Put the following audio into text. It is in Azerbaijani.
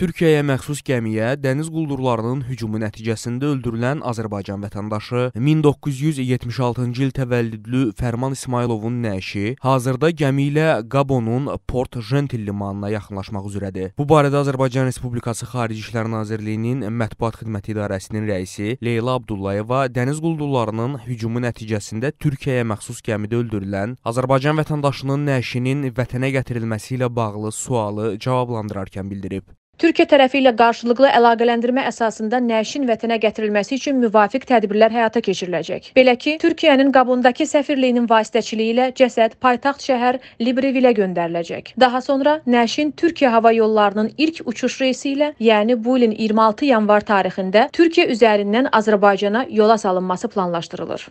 Türkiyəyə məxsus gəmiyə dəniz quldurlarının hücumu nəticəsində öldürülən Azərbaycan vətəndaşı 1976-cı il təvəllüdlü Fərman İsmayılovun nəşi hazırda gəmi ilə Qabonun Port Gentil limanına yaxınlaşmaq üzrədir. Bu barədə Azərbaycan Respublikası Xarici İşlər Nazirliyinin Mətbuat Xidməti İdarəsinin rəisi Leyla Abdullayeva dəniz quldurlarının hücumu nəticəsində Türkiyəyə məxsus gəmidə öldürülən Azərbaycan vətəndaşının nəşinin vətənə gətirilməsi ilə bağlı sualı cavablandırarkən bildirib. Türkiyə tərəfi ilə qarşılıqlı əlaqələndirmə əsasında nəşin vətənə gətirilməsi üçün müvafiq tədbirlər həyata keçiriləcək. Belə ki, Türkiyənin Qabundakı səfirliyinin vasitəçiliyi ilə cəsəd paytaxt şəhər Libreville göndəriləcək. Daha sonra nəşin Türkiyə Hava Yollarının ilk uçuş reysi ilə, yəni bu ilin 26 yanvar tarixində Türkiyə üzərindən Azərbaycana yola salınması planlaşdırılır.